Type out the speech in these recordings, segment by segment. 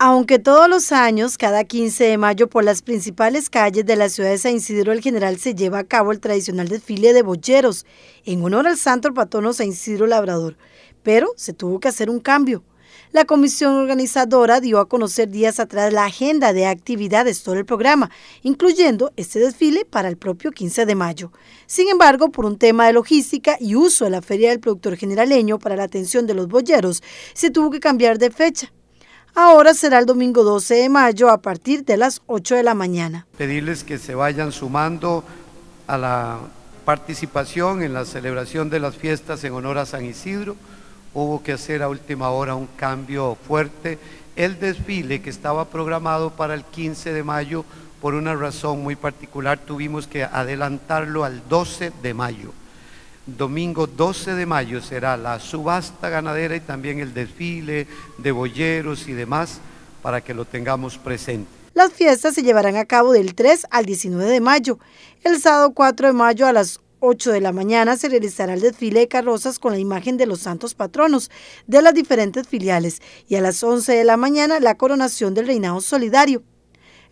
Aunque todos los años, cada 15 de mayo, por las principales calles de la ciudad de San Isidro el General se lleva a cabo el tradicional desfile de bolleros, en honor al santo patrono San Isidro Labrador, pero se tuvo que hacer un cambio. La comisión organizadora dio a conocer días atrás la agenda de actividades todo el programa, incluyendo este desfile para el propio 15 de mayo. Sin embargo, por un tema de logística y uso de la Feria del Productor Generaleño para la atención de los bolleros, se tuvo que cambiar de fecha Ahora será el domingo 12 de mayo a partir de las 8 de la mañana. Pedirles que se vayan sumando a la participación en la celebración de las fiestas en honor a San Isidro. Hubo que hacer a última hora un cambio fuerte. El desfile que estaba programado para el 15 de mayo, por una razón muy particular, tuvimos que adelantarlo al 12 de mayo. Domingo 12 de mayo será la subasta ganadera y también el desfile de boyeros y demás para que lo tengamos presente. Las fiestas se llevarán a cabo del 3 al 19 de mayo. El sábado 4 de mayo a las 8 de la mañana se realizará el desfile de carrozas con la imagen de los santos patronos de las diferentes filiales y a las 11 de la mañana la coronación del reinado solidario.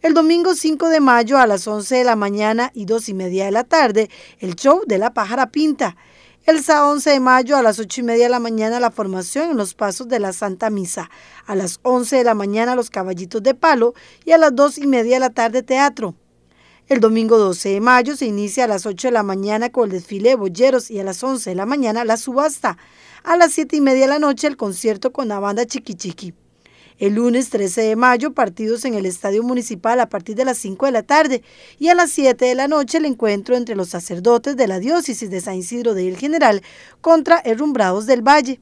El domingo 5 de mayo a las 11 de la mañana y 2 y media de la tarde, el show de la pájara pinta. El sábado 11 de mayo a las 8 y media de la mañana la formación en los pasos de la Santa Misa. A las 11 de la mañana los caballitos de palo y a las 2 y media de la tarde teatro. El domingo 12 de mayo se inicia a las 8 de la mañana con el desfile de boyeros y a las 11 de la mañana la subasta. A las 7 y media de la noche el concierto con la banda Chiqui el lunes 13 de mayo, partidos en el Estadio Municipal a partir de las 5 de la tarde y a las 7 de la noche el encuentro entre los sacerdotes de la diócesis de San Isidro de El General contra Herrumbrados del Valle.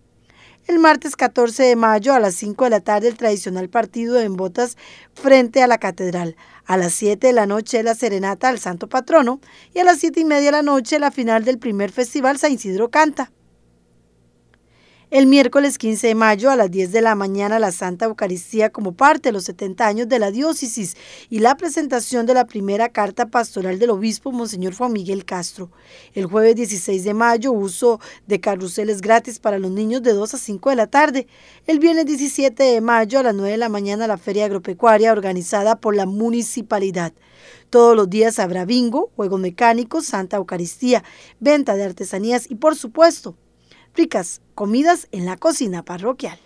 El martes 14 de mayo a las 5 de la tarde el tradicional partido en botas frente a la catedral. A las 7 de la noche la serenata al Santo Patrono y a las 7 y media de la noche la final del primer festival San Isidro Canta. El miércoles 15 de mayo a las 10 de la mañana la Santa Eucaristía como parte de los 70 años de la diócesis y la presentación de la primera carta pastoral del obispo Monseñor Juan Miguel Castro. El jueves 16 de mayo uso de carruseles gratis para los niños de 2 a 5 de la tarde. El viernes 17 de mayo a las 9 de la mañana la feria agropecuaria organizada por la municipalidad. Todos los días habrá bingo, juegos mecánicos, Santa Eucaristía, venta de artesanías y por supuesto ricas comidas en la cocina parroquial.